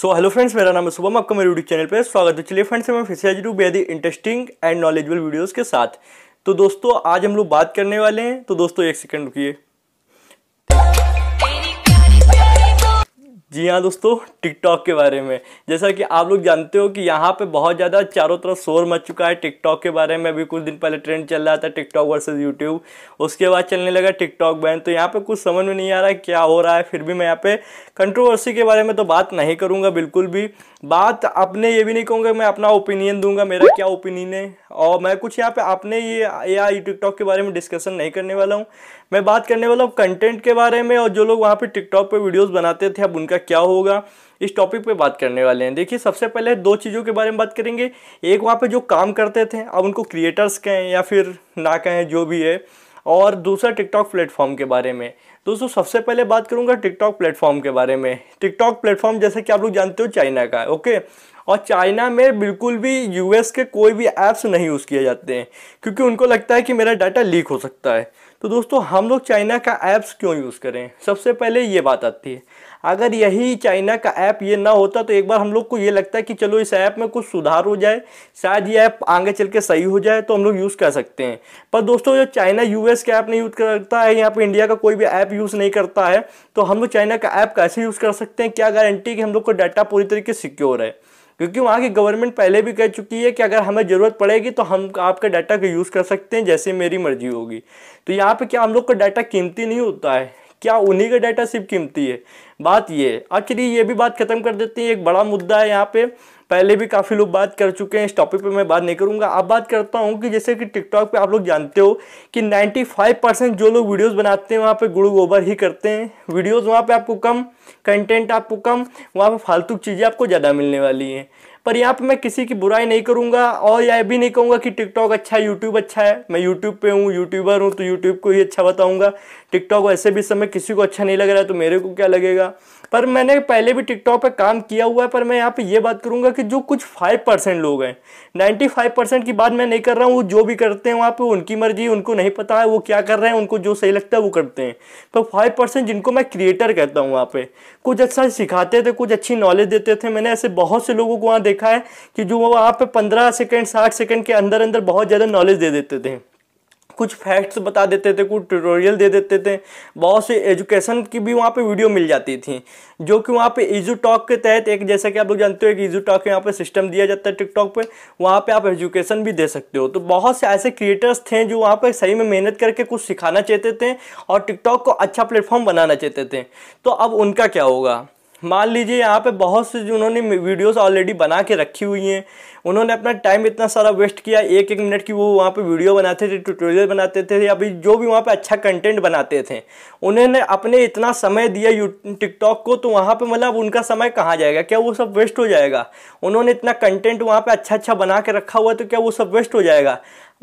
so hello friends मेरा नाम है शुभम आपका मेरे यूट्यूब चैनल पर स्वागत है चलिए फ्रेंड्स मैं फिर से बेहद ही इंटरेस्टिंग एंड नॉलेजेबल वीडियोज़ के साथ तो दोस्तों आज हम लोग बात करने वाले हैं तो दोस्तों एक सेकेंड रुकिए जी हाँ दोस्तों टिकटॉक के बारे में जैसा कि आप लोग जानते हो कि यहाँ पे बहुत ज़्यादा चारों तरफ शोर मच चुका है टिकटॉक के बारे में अभी कुछ दिन पहले ट्रेंड चल रहा था टिकटॉक वर्सेस यूट्यूब उसके बाद चलने लगा टिकटॉक बैन तो यहाँ पे कुछ समझ में नहीं आ रहा है क्या हो रहा है फिर भी मैं यहाँ पे कंट्रोवर्सी के बारे में तो बात नहीं करूँगा बिल्कुल भी बात अपने ये भी नहीं कहूँगा मैं अपना ओपिनियन दूंगा मेरा क्या ओपिनियन है और मैं कुछ यहाँ पे अपने ये या टिकटॉक के बारे में डिस्कशन नहीं करने वाला हूँ मैं बात करने वाला हूँ कंटेंट के बारे में और जो लोग वहाँ पर टिकटॉक पर वीडियोज़ बनाते थे अब उनका क्या होगा इस टॉपिक पे बात करने वाले हैं देखिए सबसे पहले दो चीज़ों के बारे में बात करेंगे एक वहाँ पे जो काम करते थे अब उनको क्रिएटर्स कहें या फिर ना कहें जो भी है और दूसरा टिकटॉक प्लेटफॉर्म के बारे में दोस्तों सबसे पहले बात करूंगा टिकटॉक प्लेटफॉर्म के बारे में टिकटॉक प्लेटफॉर्म जैसे कि आप लोग जानते हो चाइना का है ओके और चाइना में बिल्कुल भी यूएस के कोई भी ऐप्स नहीं यूज़ किए जाते हैं क्योंकि उनको लगता है कि मेरा डाटा लीक हो सकता है तो दोस्तों हम लोग चाइना का ऐप्स क्यों यूज़ करें सबसे पहले ये बात आती है अगर यही चाइना का ऐप ये ना होता तो एक बार हम लोग को ये लगता है कि चलो इस ऐप में कुछ सुधार हो जाए शायद ये ऐप आगे चल के सही हो जाए तो हम लोग यूज़ कर सकते हैं पर दोस्तों जो चाइना यूएस का ऐप नहीं यूज़ करता है यहाँ पर इंडिया का कोई भी ऐप यूज़ नहीं करता है तो हम लोग चाइना का ऐप कैसे यूज़ कर सकते हैं क्या गारंटी कि हम लोग का डाटा पूरी तरीके सिक्योर है क्योंकि वहाँ की गवर्नमेंट पहले भी कह चुकी है कि अगर हमें ज़रूरत पड़ेगी तो हम आपका डाटा का यूज़ कर सकते हैं जैसे मेरी मर्जी होगी तो यहाँ पे क्या हम लोग का डाटा कीमती नहीं होता है क्या उन्हीं का डाटा सिर्फ कीमती है बात ये है अब चलिए ये भी बात ख़त्म कर देते हैं एक बड़ा मुद्दा है यहाँ पे पहले भी काफ़ी लोग बात कर चुके हैं इस टॉपिक पे मैं बात नहीं करूँगा अब बात करता हूँ कि जैसे कि टिकटॉक पे आप लोग जानते हो कि 95 परसेंट जो लोग वीडियोस बनाते हैं वहाँ पे गुड़ गोबर ही करते हैं वीडियोस वहाँ पे आपको कम कंटेंट आपको कम वहाँ पे फालतू चीज़ें आपको ज़्यादा मिलने वाली हैं पर यहाँ पे मैं किसी की बुराई नहीं करूँगा और यह भी नहीं कहूँगा कि टिकटॉक अच्छा है यूट्यूब अच्छा है मैं यूट्यूब पे हूँ यूट्यूबर हूँ तो यूट्यूब को ही अच्छा बताऊँगा टिकटॉक वैसे भी समय किसी को अच्छा नहीं लग रहा है तो मेरे को क्या लगेगा पर मैंने पहले भी टिकटॉक पर काम किया हुआ है पर मैं यहाँ पे ये बात करूँगा कि जो कुछ फाइव परसेंट लोग हैं नाइन्टी फाइव परसेंट की बात मैं नहीं कर रहा हूँ वो जो भी करते हैं वहाँ पे उनकी मर्जी उनको नहीं पता है वो क्या कर रहे हैं उनको जो सही लगता है वो करते हैं पर फाइव परसेंट जिनको मैं क्रिएटर कहता हूँ वहाँ पर कुछ अच्छा सिखाते थे कुछ अच्छी नॉलेज देते थे मैंने ऐसे बहुत से लोगों को वहाँ देखा है कि जो वहाँ पर पंद्रह सेकेंड साठ सेकेंड के अंदर अंदर बहुत ज़्यादा नॉलेज दे देते थे कुछ फैक्ट्स बता देते थे कुछ ट्यूटोरियल दे देते थे बहुत से एजुकेशन की भी वहाँ पे वीडियो मिल जाती थी जो कि वहाँ पे ईजू टॉक के तहत एक जैसा कि आप लोग जानते हो एक ईजू टॉक यहाँ पे सिस्टम दिया जाता है टिकटॉक पे वहाँ पे आप एजुकेशन भी दे सकते हो तो बहुत से ऐसे क्रिएटर्स थे जो वहाँ पर सही में मेहनत करके कुछ सिखाना चाहते थे और टिकटॉक को अच्छा प्लेटफॉर्म बनाना चाहते थे तो अब उनका क्या होगा मान लीजिए यहाँ पे बहुत से उन्होंने वीडियोस ऑलरेडी बना के रखी हुई हैं उन्होंने अपना टाइम इतना सारा वेस्ट किया एक एक मिनट की वो वहाँ पे वीडियो बनाते थे ट्यूटोरियल बनाते थे या भी जो भी वहाँ पे अच्छा कंटेंट बनाते थे उन्होंने अपने इतना समय दिया यू टिकटॉक को तो वहाँ पर मतलब उनका समय कहाँ जाएगा क्या वो सब वेस्ट हो जाएगा उन्होंने इतना कंटेंट वहाँ पर अच्छा अच्छा बना के रखा हुआ तो क्या वो सब वेस्ट हो जाएगा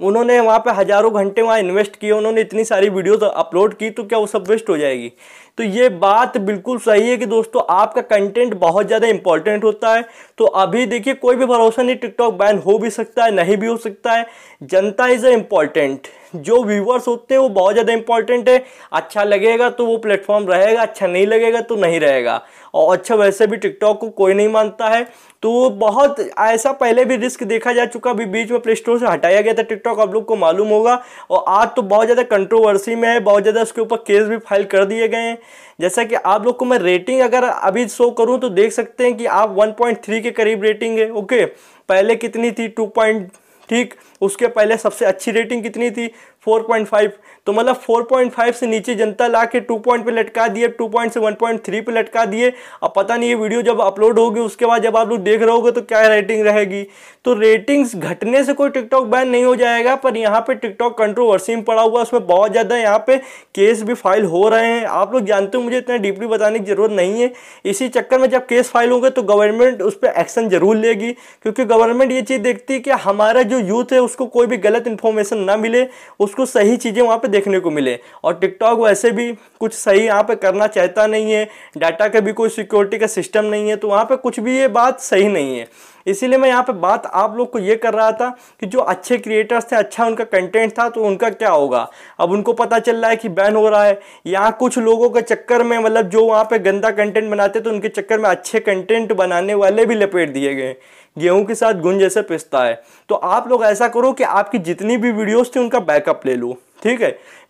उन्होंने वहाँ पे हज़ारों घंटे वहाँ इन्वेस्ट किए उन्होंने इतनी सारी वीडियोस अपलोड की तो क्या वो सब वेस्ट हो जाएगी तो ये बात बिल्कुल सही है कि दोस्तों आपका कंटेंट बहुत ज़्यादा इंपॉर्टेंट होता है तो अभी देखिए कोई भी भरोसा नहीं टिकटॉक बैन हो भी सकता है नहीं भी हो सकता है जनता इज़ अ इम्पॉर्टेंट जो व्यूवर्स होते हैं वो बहुत ज़्यादा इंपॉर्टेंट है अच्छा लगेगा तो वो प्लेटफॉर्म रहेगा अच्छा नहीं लगेगा तो नहीं रहेगा और अच्छा वैसे भी टिकटॉक को कोई नहीं मानता है तो बहुत ऐसा पहले भी रिस्क देखा जा चुका अभी बीच में प्ले स्टोर से हटाया गया था टिकटॉक आप लोग को मालूम होगा और आज तो बहुत ज़्यादा कंट्रोवर्सी में है बहुत ज़्यादा उसके ऊपर केस भी फाइल कर दिए गए हैं जैसा कि आप लोग को मैं रेटिंग अगर अभी शो करूँ तो देख सकते हैं कि आप वन के के करीब रेटिंग है ओके पहले कितनी थी टू पॉइंट ठीक उसके पहले सबसे अच्छी रेटिंग कितनी थी फोर पॉइंट फाइव तो मतलब 4.5 से नीचे जनता ला के टू पॉइंट पर लटका दिए टू पॉइंट से 1.3 पे लटका दिए अब पता नहीं ये वीडियो जब अपलोड होगी उसके बाद जब आप लोग देख रहे होगे तो क्या रेटिंग रहेगी तो रेटिंग्स घटने से कोई टिकटॉक बैन नहीं हो जाएगा पर यहाँ पर टिकटॉक कंट्रोवर्सी में पड़ा हुआ उसमें बहुत ज़्यादा यहाँ पर केस भी फाइल हो रहे हैं आप लोग जानते हो मुझे इतना डीपली बताने की ज़रूरत नहीं है इसी चक्कर में जब केस फाइल होंगे तो गवर्नमेंट उस पर एक्शन ज़रूर लेगी क्योंकि गवर्नमेंट ये चीज़ देखती है कि हमारा जो यूथ है उसको कोई भी गलत इन्फॉर्मेशन ना मिले उसको सही चीज़ें वहाँ पर देखने को मिले और टिकटॉक वैसे भी कुछ सही यहाँ पे करना चाहता नहीं है डाटा का भी कोई सिक्योरिटी का सिस्टम नहीं है तो वहाँ पे कुछ भी ये बात सही नहीं है इसीलिए मैं यहाँ पे बात आप लोग को ये कर रहा था कि जो अच्छे क्रिएटर्स थे अच्छा उनका कंटेंट था तो उनका क्या होगा अब उनको पता चल रहा है कि बैन हो रहा है यहाँ कुछ लोगों के चक्कर में मतलब जो वहाँ पे गंदा कंटेंट बनाते तो उनके चक्कर में अच्छे कंटेंट बनाने वाले भी लपेट दिए गए गेहूं के साथ गुंज जैसे पिसता है तो आप लोग ऐसा करो कि आपकी जितनी भी वीडियोस थी उनका बैकअप ले लो ठीक है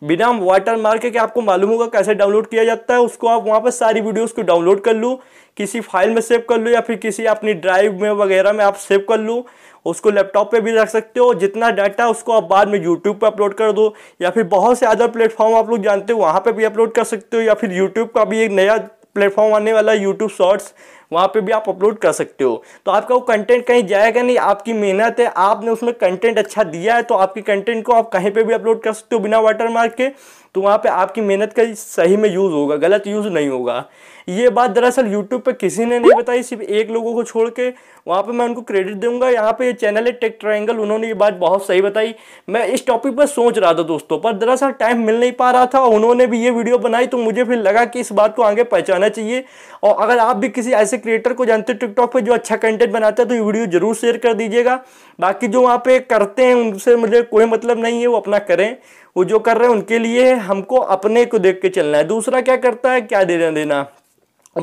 बिना वाटर मार्क के आपको मालूम होगा कैसे डाउनलोड किया जाता है उसको आप वहाँ पर सारी वीडियोज़ को डाउनलोड कर लूँ किसी फाइल में सेव कर लो या फिर किसी अपनी ड्राइव में वगैरह में आप सेव कर लो उसको लैपटॉप पे भी रख सकते हो जितना डाटा उसको आप बाद में यूट्यूब पर अपलोड कर दो या फिर बहुत से अदर प्लेटफॉर्म आप लोग जानते हो वहाँ पर भी अपलोड कर सकते हो या फिर यूट्यूब का भी एक नया प्लेटफॉर्म आने वाला है यूट्यूब शॉर्ट्स वहाँ पे भी आप अपलोड कर सकते हो तो आपका वो कंटेंट कहीं जाएगा नहीं आपकी मेहनत है आपने उसमें कंटेंट अच्छा दिया है तो आपके कंटेंट को आप कहीं पे भी अपलोड कर सकते हो बिना वाटर मार्क के तो वहाँ पे आपकी मेहनत का सही में यूज़ होगा गलत यूज़ नहीं होगा ये बात दरअसल यूट्यूब पे किसी ने नहीं बताई सिर्फ एक लोगों को छोड़ के वहाँ पर मैं उनको क्रेडिट दूंगा यहाँ पे ये चैनल है टेक ट्राइंगल उन्होंने ये बात बहुत सही बताई मैं इस टॉपिक पर सोच रहा था दोस्तों पर दरअसल टाइम मिल नहीं पा रहा था और उन्होंने भी ये वीडियो बनाई तो मुझे फिर लगा कि इस बात को आगे पहचाना चाहिए और अगर आप भी किसी ऐसे ऐसे क्रिएटर को जानते हो टिकटॉक पे जो अच्छा कंटेंट बनाता है तो ये वीडियो जरूर शेयर कर दीजिएगा बाकी जो वहाँ पे करते हैं उनसे मुझे कोई मतलब नहीं है वो अपना करें वो जो कर रहे हैं उनके लिए हमको अपने को देख के चलना है दूसरा क्या करता है क्या देना देना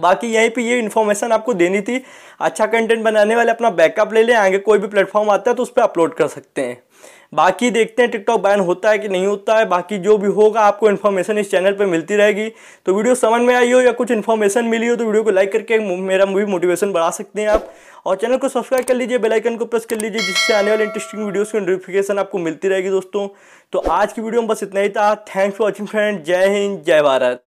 बाकी यहीं पे ये इन्फॉर्मेशन आपको देनी थी अच्छा कंटेंट बनाने वाले अपना बैकअप ले लें आगे कोई भी प्लेटफॉर्म आता है तो उस पर अपलोड कर सकते हैं बाकी देखते हैं टिकटॉक बैन होता है कि नहीं होता है बाकी जो भी होगा आपको इन्फॉर्मेशन इस चैनल पर मिलती रहेगी तो वीडियो समझ में आई हो या कुछ इन्फॉर्मेशन मिली हो तो वीडियो को लाइक करके मेरा भी मोटिवेशन बढ़ा सकते हैं आप और चैनल को सब्सक्राइब कर लीजिए बेलाइकन को प्रेस कर लीजिए जिससे आने वाले इंटरेस्टिंग वीडियोज़ की नोटिफिकेशन आपको मिलती रहेगी दोस्तों तो आज की वीडियो में बस इतना ही था थैंक्स फॉर वॉचिंग फ्रेंड जय हिंद जय भारत